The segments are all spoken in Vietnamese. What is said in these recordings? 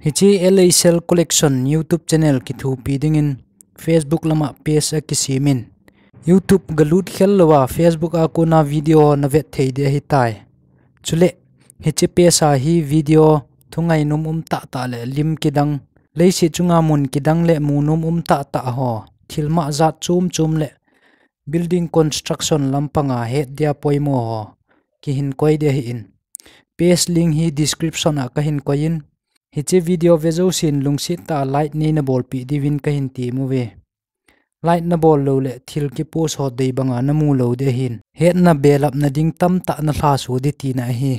hichi LA Cell Collection YouTube channel ki thu pi dingin Facebook lama PS a kisimin YouTube galut khelwa Facebook a ko na video na vet theide hi tai chule hichi PS a hi video thungai num um ta ta le lim kidang leisi chunga mun kidang le mu num um ta ta ho thilma zat chum chum le building construction lampanga he dia poimo ho ki hin koi de hi in page link hi description a ka hin in hiche video vezo sin lungsit ta light nei na bol pi divin ka hin ti mu ve light na bol lo le thil ki pu so dei banga na mu lo de hin het na belap na ding tam ta na hla su di ti na hi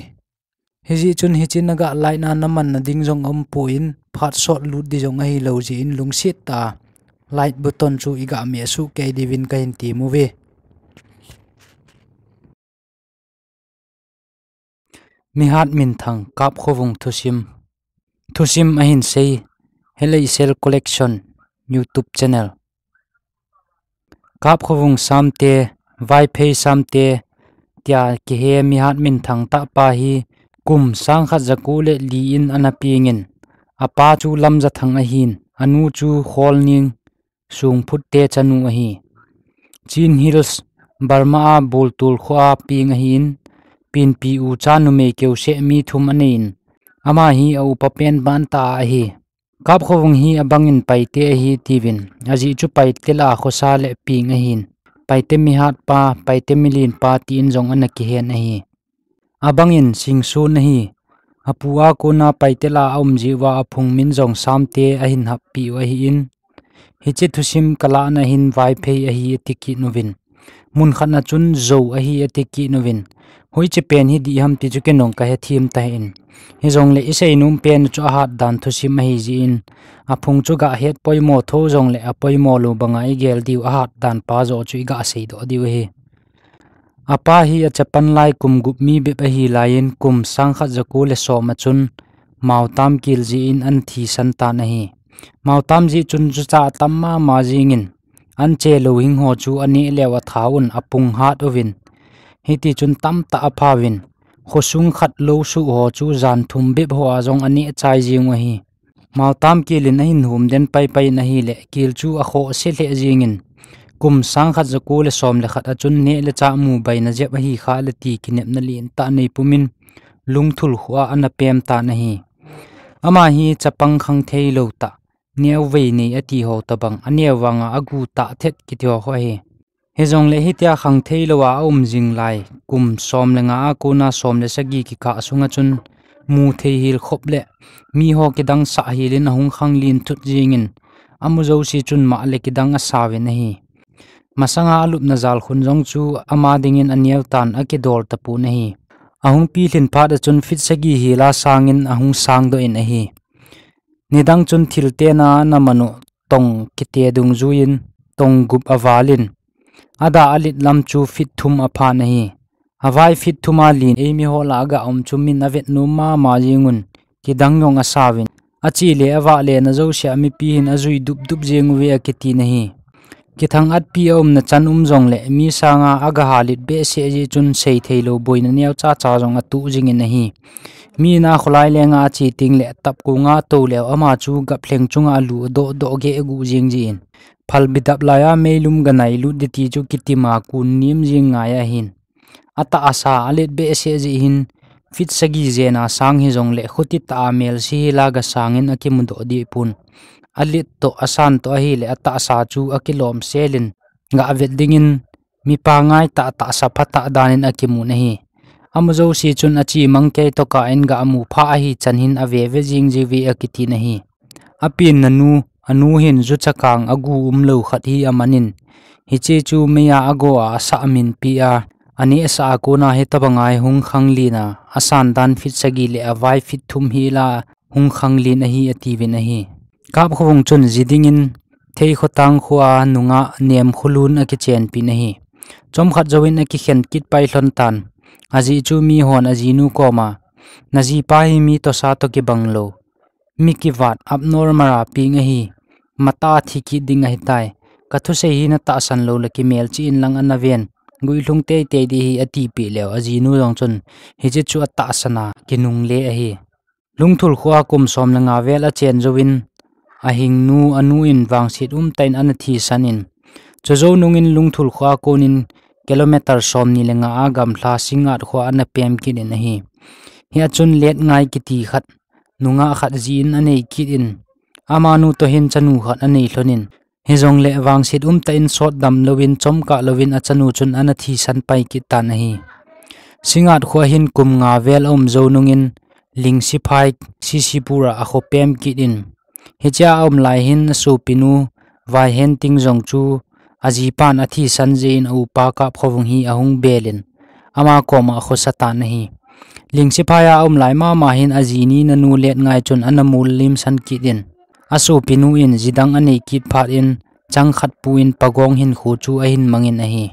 hiji chun hichin naga light na naman na ding jong om pu in phat shot lut di jong hi lo ji in lung lungsit ta light button chu iga me su ke divin ka hin ti mu ve mi hat min thang kap khovung thusim thu Thusim ahin sei Helai Cell Collection YouTube channel. Kap khowung samte vai phei samte tia ki he mi hat min thang ta pa hi kum sang khat zaku le li in anapingin apa chu lam za thang a hin anu chu khol ning sung phut te chanu a hi chin hills burma bul tul khwa ping a hin pin pi u chanu me keu se mi thum anein ama hi au papen ban ta hi kap khawung hi abangin pai te hi tivin aji chu pai te la kho sa le pi nga hin pai te mi hat pa pai te mi lin pa tin jong an ki hen hi abangin sing su na hi min jong sam te a hap pi wa hi in hi che thu sim kala na hin wai phe mun khana chun zo a hi tikki nuvin hoi che pen hi di ham ti chu ke nong ka he thim ta in hi jong le ise inum pen chu ha dan thu sim hi ji in a phung chu ga het poi mo tho jong le a poi mo lu banga i gel diu a hat dan pa zo chu ga sei do diu hi apa hi a chapan lai kum gup mi be pa hi lain kum sang kha jaku le so ma chun mau tam kil ji in an thi san ta na hi mau tam ji chun chu cha tam ma ma jing in an che lo hing ho chu ani lewa thaun apung hat ovin hiti chun tam ta apawin khosung khat lo su ho chu zan thum be bo a jong ani chai ji ngo hi mal tam ki le nai num den pai pai na hi le kil chu a kho se le jingin kum sang khat zaku le som le khat a chun ne le cha na je bhi kha le ki nep na lin ta nei pumin lung thul ana pem ta na hi ama hi chapang khang thei lo ta ne ve ni ati ho ta bang ania wanga agu ta thet ki tyo ho hezong le hi tia khang thei lowa om jing lai kum som le nga ko na som le sagi ki kha sunga chun mu thei hil khop le mi ho ke dang sa hi lin hung khang lin thut jingin amu zo si chun ma le ki dang asawe nahi masanga alup na zal khun jong chu ama dingin anial tan a ki dol tapu nahi ahung pi hlin pha da chun fit sagi hi la sang sangin ahung sang do in a hi nidang chun thil te na na manu tong ki te dung zuin tong gup avalin ada alit lamchu fit thum apha nahi hawai fit thuma lin eimi ho la ga om chu min avet nu ma ma jingun ki dangyong asawin achi le awa le na zo sha mi pi hin azui dup dup jing we akiti nahi ki thang at pi om na chan um jong le mi sa nga aga halit be se ji chun sei theilo boin na cha cha jong atu jing nahi mi na khulai le nga chi ting le tap ku nga to le ama chu ga phleng chunga lu do do ge gu jing jin phal bidap laya meilum ganai lu de ti chu kitima ku nim ji ngaya hin ata asa alet be ase ji hin fit sagi na sang hi jong le khuti ta mel si la ga akim akimudo di pun alit to asan to hi le ata asa chu akilom selin nga avet dingin mi pa ngai ta ta sa phata danin akimu na hi amazo si chun achi mangke to ka en ga mu pha hi chanhin ave ve jing ji vi akiti na hi apin nanu anu hin zu chakang agu umlo khat hi amanin hi che chu meya ago a sa amin pi a ani asa ko na he tabangai hung khangli na asan dan fit sagi le awai fit thum hi la hung khangli na hi ati vin hi kap khowung chun zidingin thei khotang khuwa nunga nem khulun a ki chen pi na hi chom khat jawin a ki khen kit pai hlon tan aji chu mi hon aji nu ko ma naji pa mi to sa to ki banglo Miki waad apnoor maraa pii ngahii Mataa thi ki di ngahii thai Ka thu say hii na taasan loo la ki meel chi in lang anna veen Gui thung tei tei di hii a ti pii leo a zi nuu zangchun Hii chi chu a taasanaa ki nung le ahii Lung thul khoa kum som na ngaa chen zo win Ahi ng nuu in vang sit um tain anna thi Cho zo nung in lung thul khoa koon Kilometer som nii la ngaa a gam laa singaad khoa anna peem ki din chun leet ngaay ki ti khat nunga khat zin anei kit in amanu to hin chanu khat anei hlonin he zong le wang sit um ta in sot dam lovin chom ka lovin achanu chun ana thi san pai ki ta hi singat khwa hin kum nga vel om zo nungin ling si phai si si pura a khopem kit in he cha om lai hin su pinu vai hen ting zong chu aji pan athi san zein o pa ka khowung hi ahung belin ama koma kho satan hi lingsiphaya om laima mahin ajini nanu let ngai chun anamul lim san kidin asu pinu in zidang ani ki phat in chang khat pu in pagong hin khu chu ahin mangin ahi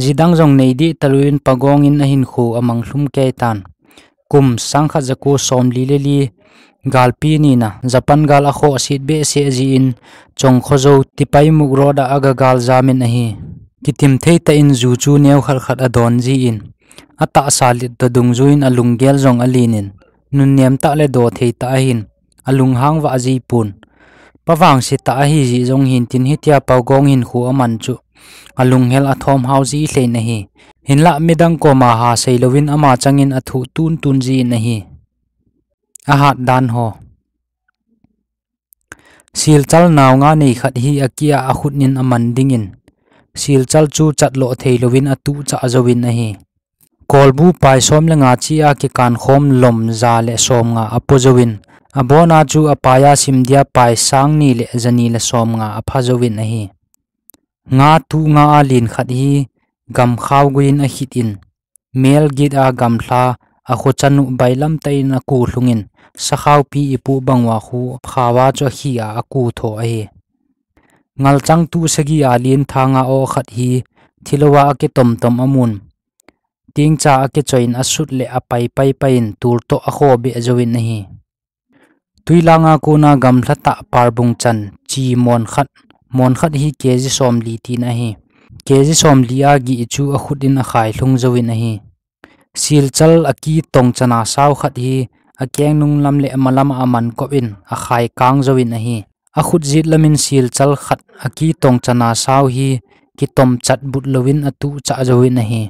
zidang jong nei di taluin pagong in ahin khu amang hlum ke tan kum sang kha jaku som li le li galpi ni na japan gal akho asit be se ji in chong khozo tipai mugro da aga gal jamin ahi kitim thei ta in zu chu neu khal khat adon ji in ata salit da dung zuin alung gel zong alinin nun nem ta le do thei ta hin alung hang wa ji pun pawang si ta hi ji zong hin tin hi tia pau gong hin khu aman chu alung hel athom hau ji hle na hi hin la midang ko ma ha sei lovin ama changin athu tun tun ji na hi a hat dan ho sil chal naw nga nei khat hi akia a khut nin aman dingin sil chal chu chat lo thei lovin atu cha zawin na hi kolbu pai som le nga a ki kan khom lom za le som nga apojawin abona chu apaya simdia pai sang ni le zani le som nga aphajawin nahi nga tu nga alin khat hi gam khaw guin a hitin mel a gam tha a kho chanu bailam tai na ku hlungin pi ipu bangwa khu khawa cho a aku tho a hi ngal chang tu sagi alin thanga o khat hi thilowa ki tom amun ting cha ke choin asut le apai pai pain tur to a kho be zowin hi tuilanga kuna gam ta parbung chan chi mon khat mon khat hi kezi som li ti na hi kezi som li a gi chu a khut in a khai hlung zowin nahi sil chal aki tong chana saw khat hi a keng nung lam le malam aman ko in a khai kang zowin nahi a khut jit lamin sil chal khat aki tong chana saw hi ki tom chat but lovin atu cha zowin nahi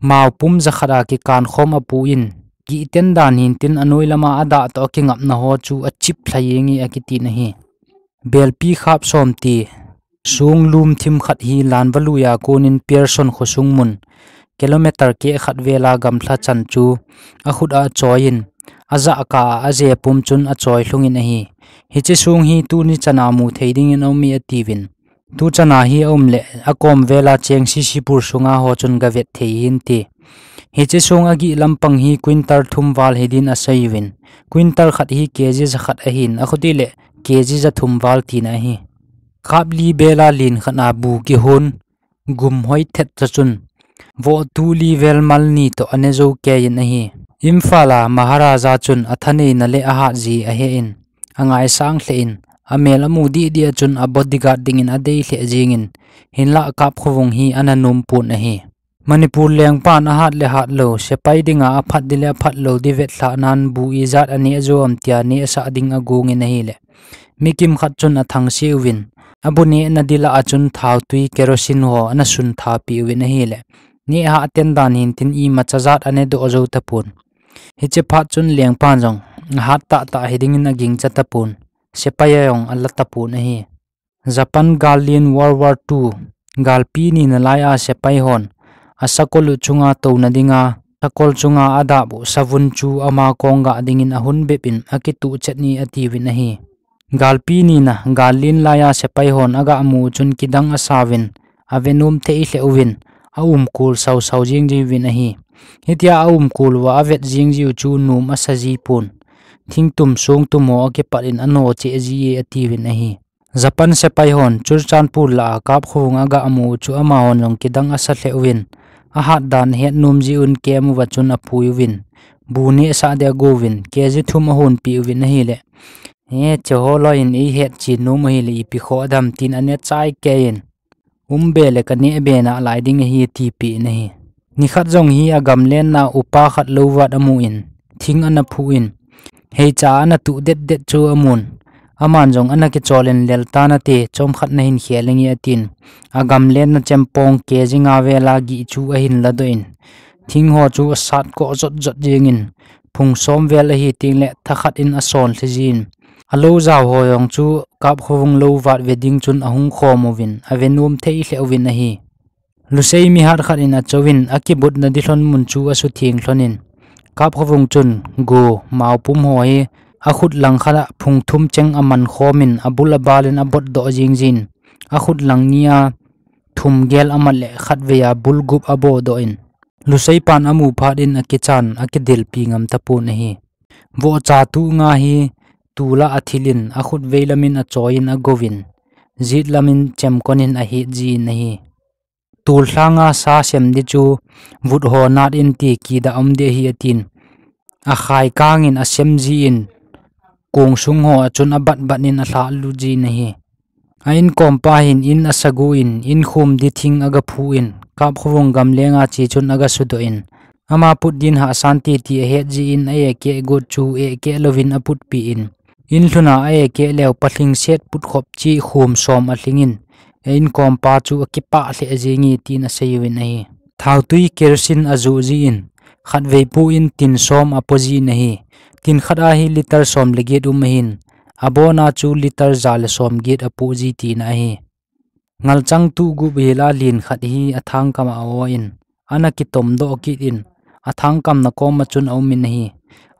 mau pum za khara ki kan khom apu in gi ten da nin tin anoi lama ada to ki ngap na ho chu a chip thlaiengi a ki ti na hi bel pi khap som ti sung lum thim khat hi lan valu ya kun in person kho sung mun kilometer ke khat vela gam thla chan chu a khuda choin aza aka aje pum chun a choi hlungin a hi hi chi sung hi tu ni chana mu theiding in omi a tu cha na hi om le a kom vela cheng si si pur sunga ho chun ga vet the yin ti he che song a gi lampang hi quintal thum wal he din a sai win quintal khat hi kg za khat a hin a khuti le kg za thum wal ti na hi khap li lin khana bu ki hun gum hoi thet cha chun vo tu li to ane zo ke yin a hi imphala maharaja chun athane na le a amel amu di dia chun a bodyguard ding in a dei le jing in hinla kap khuwung hi ananum pu na hi manipur leng pa na hat le hat lo sepai dinga a phat dile phat lo di vet la nan bu i zat ani zo am tia ni sa ding a gung in a hi le mikim khat chun na thang si win abu ni na dila a chun thau tui kerosin ho ana sun tha pi win a hi le ni ha aten dan hin tin i ma cha zat ane do ajau ta pun hi che phat chun leng pa jong hat ta ta hiding a ging cha ta pun sepayayong alatapu na hi Japan galin World War II galpi ni nalai a asakol chunga to nadinga dinga chunga adabu savunchu ama konga dingin ahun bepin akitu chetni atiwin na galpi ni na galin laya sepai aga amu chun kidang asawin avenum te i leuwin aum kul sau sau jing ji win hi aum kul wa avet jing ji chu num asaji pun thing tum sung tu mo ake palin ano che ji e ti win ahi japan se pai hon chur chan pu la kap khung aga amu chu ama hon long kidang asa hle win a hat dan he num ji un ke mu wa chun apu win bu ni sa de go win ke ji thum hon pi win hi le he che ho lo in i het chi nu mu hi le pi kho dam tin ane chai ke in um be le ka ne be na lai ding hi ti pi ne hi ni khat jong hi gam len na upa khat lo wat amu in thing ana phu in hei cha na tu det det chu amun aman jong ana ki cholen lel ta na te chom khat na hin khialengi atin agam à, len na chempong ke jinga vela gi chu a hin la doin thing ho chu sat ko jot jot jingin phung som vel hi ting le thakhat in ason thijin alo zaw ho yong chu kap khowung lo wat wedding chun ahung kho movin avenum thei hlewin a hi lusei mi har khat in a chowin akibut à, na dilon mun chu asu thing thlonin Kaap xafungchun, go, maaw pumho hee, akhud laang xalaa phung thum cheng a man xoomin abul abalin abot do zing zin, akhud laang niaa thum gel ama lak xat vayaa bul gup abo do in. Lusaipan amu paadin a kichan a kithil tapu na hee. Voo chaatu ngaa hee, tuula a thilin, akhud a chooyin a govin, zid lamin chem konin a heet zin na tul hlanga sa sem di chu vut ho nat in ti ki da om de hi atin a khai kang in a sem ji in kong sung ho achun abat bat in a hla lu ji na hi a in kom pa hin in a sagu in in khum di thing aga phu in kap khuwung gam lenga chi chun aga su do in ama put din ha santi ti he ji in a ke go chu e ke lovin a put pi in in hluna a ke lew pathling set put khop chi khum som a in in kompa chu akipa hle jingi tin asewin ahi thau tui kersin azu ji in khat veipu in tin som apoji nahi tin khat a hi liter som legit um hin abona chu liter zal som git apu ji ti na hi ngal chang tu gu bela lin khat hi athang kam awo in ana ki tom do ki in athang kam na ko ma chun au min hi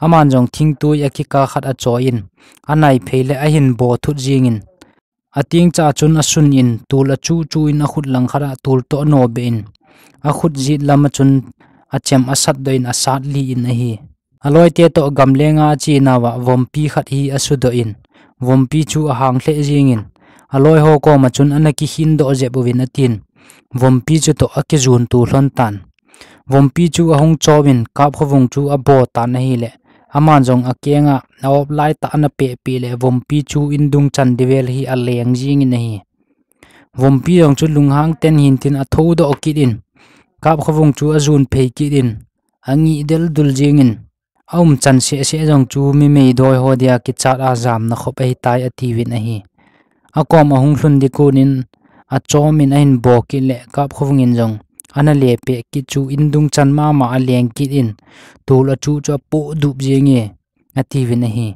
aman jong thing tu ya ki ka khat a cho in anai phele a hin bo thu jing in ating cha chun asun in tul achu chu in akhut khara tul to no be in akhut jit lama chun achem asat doin asat li in hi aloi te to gamlenga chi na nawa vompi khat hi asu do in vompi chu ahang hle jing in aloi ho ko ma chun anaki hin do je buwin atin vompi chu to ake jun tu hlon tan vompi chu ahung chawin kap khowung chu abo tan hi le aman jong akenga naop lai ta na pe pi le vom pi chu indung chan divel hi a leng jing in hi vom pi jong chu hang ten hin tin a tho do okit in kap khawung chu azun phei kit in angi del dul jing in aum chan se se jong chu mi mei doi ho dia ki chat a jam na khop ei tai a ti win a hi a kom a hung hlun di kun in a chom in a hin bo ki le kap khawung in jong ana le pe ki chu indung chan ma ma aleng kit in tol a chu cho po dup jenge ati vin hi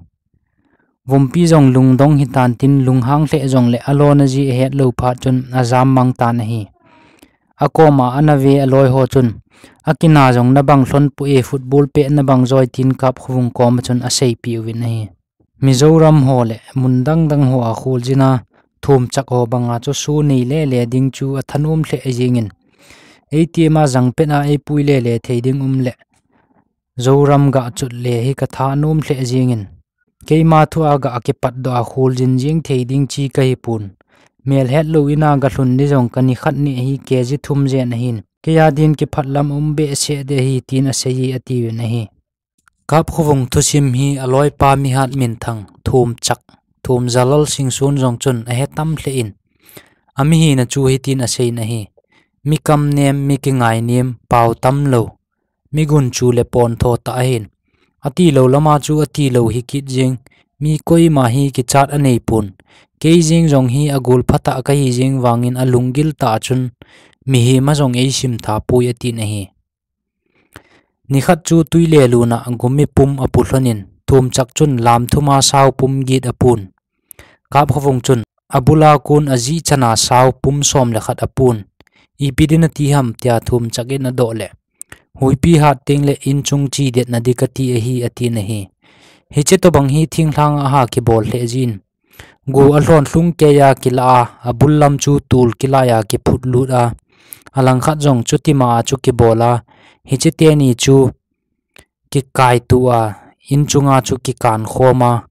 vompi jong lung dong hi tan tin lung hang le jong le alona ji e het lo pha chun azam mang tan hi akoma anave aloi ho chun akina jong na bang thon pu e football pe na bang joy tin cup khung kom chun asei pi win hi mizoram ho le mundang dang ho a khul jina thum chak ho banga chu su nei le le ding chu athanom um hle ajingin ATM ma zang pen a e pui le thấy theiding um le zoram ga chut le hi ka tha num hle jingin keima thu a ga ke pat do a hol riêng thấy theiding chi cái kai pun mel het lo ina ga hlun ni jong kani khat ni hi ke ji thum je na hin cái ya đình ki phat lam um be se de hi tin a se hi ati ve na hi kap khuvung thu sim hi aloi pa mi hat min thăng, thum chắc, thum zalal sing sun jong chun a he tam hle in ami hi na chu hi tin a se na hi mi kam nem mi ki ngai nem pau tam lo mi gun chu le pon tho ta hin ati lo lama chu ati lo hi ki jing mi koi ma hi ki chat anei pun ke jing jong hi agul phata ka hi jing wangin alungil ta chun mi hi ma jong ei sim tha pui ati na hi ni khat chu tui le lu na gummi pum apu hlonin thum chak chun lam thuma sau pum git apun kap khawung chun abula kun aji chana sau pum som le khat apun ibidin ti ham tia thum chake na do le huipi ha teng le in chung chi det na dikati hi ati na hi hi che to bang hi thing thang a ha ki bol le jin gu a hlon hlung ke ya kila a lam chu tul kila ya ki phut lut a alang kha jong chu ti ma chu ki bola hi che te ni chu ki kai tu a in a chu ki kan khoma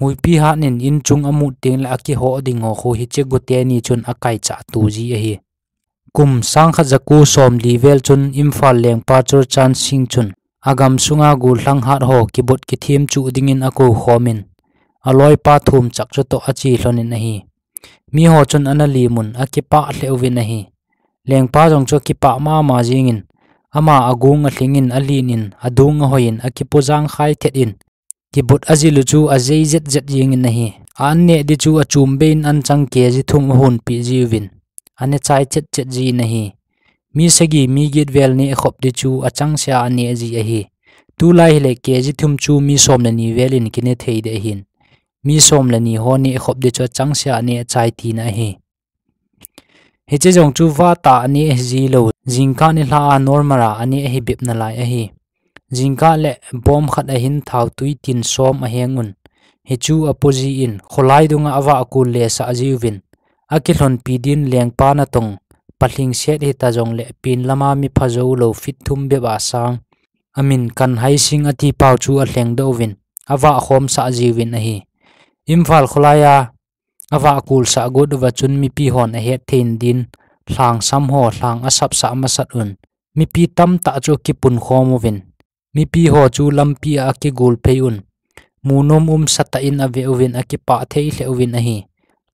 huipi ha nin in chung amu teng la ki ho ding ho khu hi che gu te ni chun a kai cha tu ji a hi kum sangkha jaku som livel chun imphal leng pa chur chan sing chun agam sunga gu hlang hat ho kibot ki thim chu dingin aku khomin aloi pa thum chak chu to achi hlonin ahi mi ho chun anali mun akipa hleuwin ahi lengpa jong chu kipa ma ma jingin ama agung a hlingin alinin adung hoin akipuzang khai thetin kibut azilu chu azei zet zet yingin nahi an ne di chu achum bein an chang ke ji thum hun pi ji win ane chai chet chet ji nahi mi segi mi git vel ni khop di chu achang sia ani ji ahi tu lai le ke ji thum chu mi som la ni vel in kine thei de hin mi som la ni ho ni khop di chu achang sia ani chai ti na hi he che jong chu wa ta ani ji lo jingka ni hla normara ani hi bip na lai ahi jingka le bom khat ahin thau tui tin som ahengun he chu apoji in kholai dunga awa akul le sa ajiwin akilon pidin leng pa na tong patling set hi ta jong le pin lama mi phazo lo fit thum be ba sang amin kan hai sing ati pau chu a hleng do win awa khom sa jiwin a hi imphal khulaya awa kul sa god wa chun mi pi hon a het thin din thlang sam ho thlang a sap sa ma sat un mi pi tam ta chu ki pun khom win mi pi ho chu lam pi a ki gul pe un munom um sata in a ve win a ki pa thei hle win a hi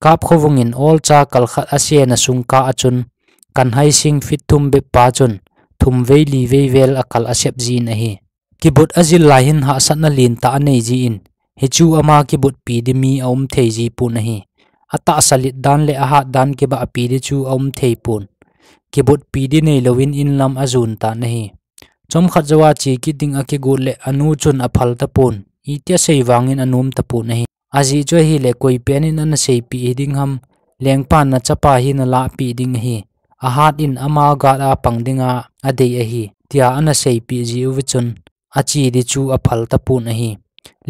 kap khowungin all cha kal khat asian asung ka achun kan hai sing fit thum be pa chun thum ve li ve vel akal asep jin a hi kibut azil lahin ha satna lin ta nei ji in he chu ama kibut pi di mi om um thei ji pu na hi ata salit dan le aha dan ke ba pi di chu om um thei pun kibut pi di nei lowin in lam azun ta na hi chom khat zawa chi ki ding a ki gu le anu chun a phal ta pun i tia sei wangin anum ta pu na hi aji jo hi le koi pen in an sei pi ding ham leng pa na cha pa hi na la pi ding hi a hat in ama ga la pang ding a a de a hi tia an sei pi ji u chun a chi di chu a phal ta pu na hi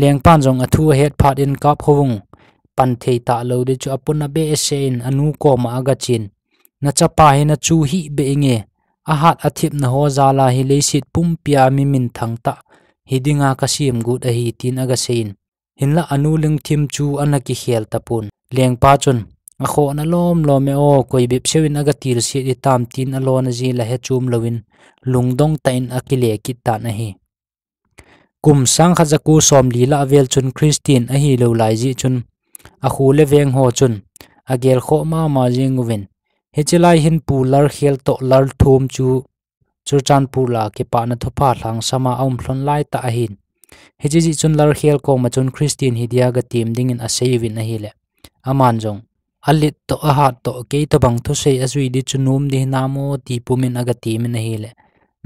leng pan jong a thu het phat in kap hovung pan thei ta lo chu apun na be se in anu ko ma na cha pa na chu hi be nge a hat na ho za la hi pum pia mi min thang ta hidinga kasim gut tin aga sein hinla anu ling thim chu anaki khel tapun leng pa chun a kho na lom lo me o koi bip sewin aga tir si di tam tin alon ji la he chum lowin lungdong tain akile ki ta na hi kum sang kha jaku som lila avel chun christine a hi lo lai ji chun a khu le veng ho chun agel kho ma ma jing win hechelai hin pular khel to lar thum chu chu chan pula ke pa na thopa thang sama om hlon lai ta hin hejiji chun lar khel ko ma chun christian hidia ga team ding in a save in a hile aman jong alit to a ha to ke to bang thu sei azui di chunum di namo ti pumin aga team in a hile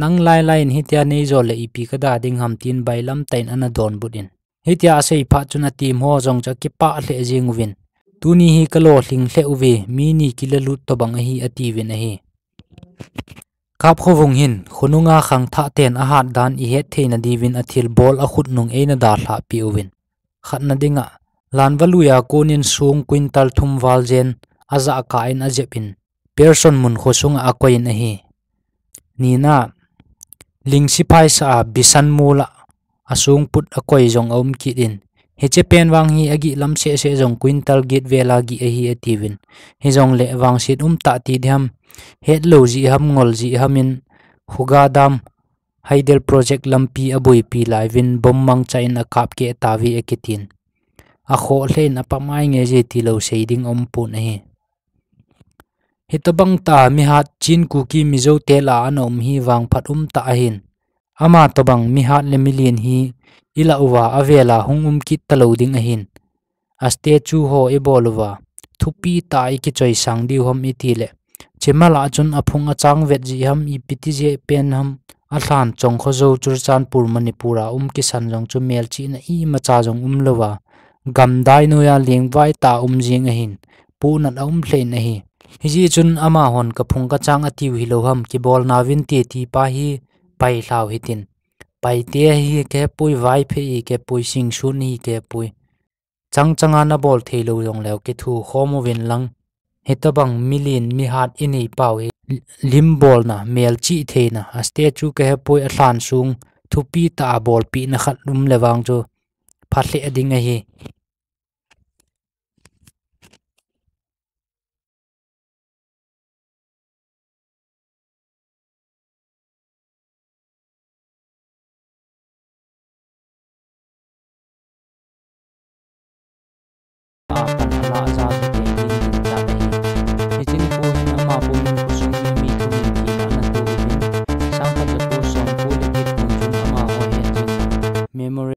nang lai lai in hitia nei zo le ipi ka da ding ham tin bai lam tain ana don budin hitia sei pha chuna team ho jong cha ki pa hle jing win tuni hi kalo hling hle uwe mi ni kilalut to bang hi ati win a hi kap khuwung hin khununga khang tha ten ahat dan i he the na diwin athil bol a khut nung e na da pi uvin. khat na dinga lan waluya konin suung kwintal thum waljen aza ka in a person mun khosung a koin a ni na ling si phai bisan mula asung put a koi jong om ki din pen wang hi agi lam se se jong kwintal git vela gi ahi hi a he jong le wang sit um ta ti dham hết lâu ji ham ngol ji hamin hugadam haidel project lampi abui pi laivin bommang chain akap ke tawi ekitin a kho hlen apamai nge je ti lo seiding om pu na hi hitobang ta mi hat chin ku ki mi zo te la anom hi wang phat um ta hin ama tobang mi hat le million hi ila uwa avela hung um ki talo ding a hin a statue ho ebolowa thupi tai ki choi sang di hom iti le chemala chun aphung achang vet ji ham iptj pen ham athan chong khozo Pur manipura um kisan jong chu mel chi na i macha jong um lowa gamdai no ya Vai, ta um jing a hin pu nan um hlein a hi hiji chun ama hon ka phung ka chang atiu hi lo ham ki bol na win ti ti pa hi pai hlau hi tin pai te hi ke pui vai phe i ke pui sing su ni ke pui chang changa na bol thei lo jong leo ki thu khomo win lang hetawang milin mi hat ini pau hi limbol na mel chi the na a statue ke poi a hlan sung thupi ta bol pi na khat lum lewang chu phahle ading a hi Thank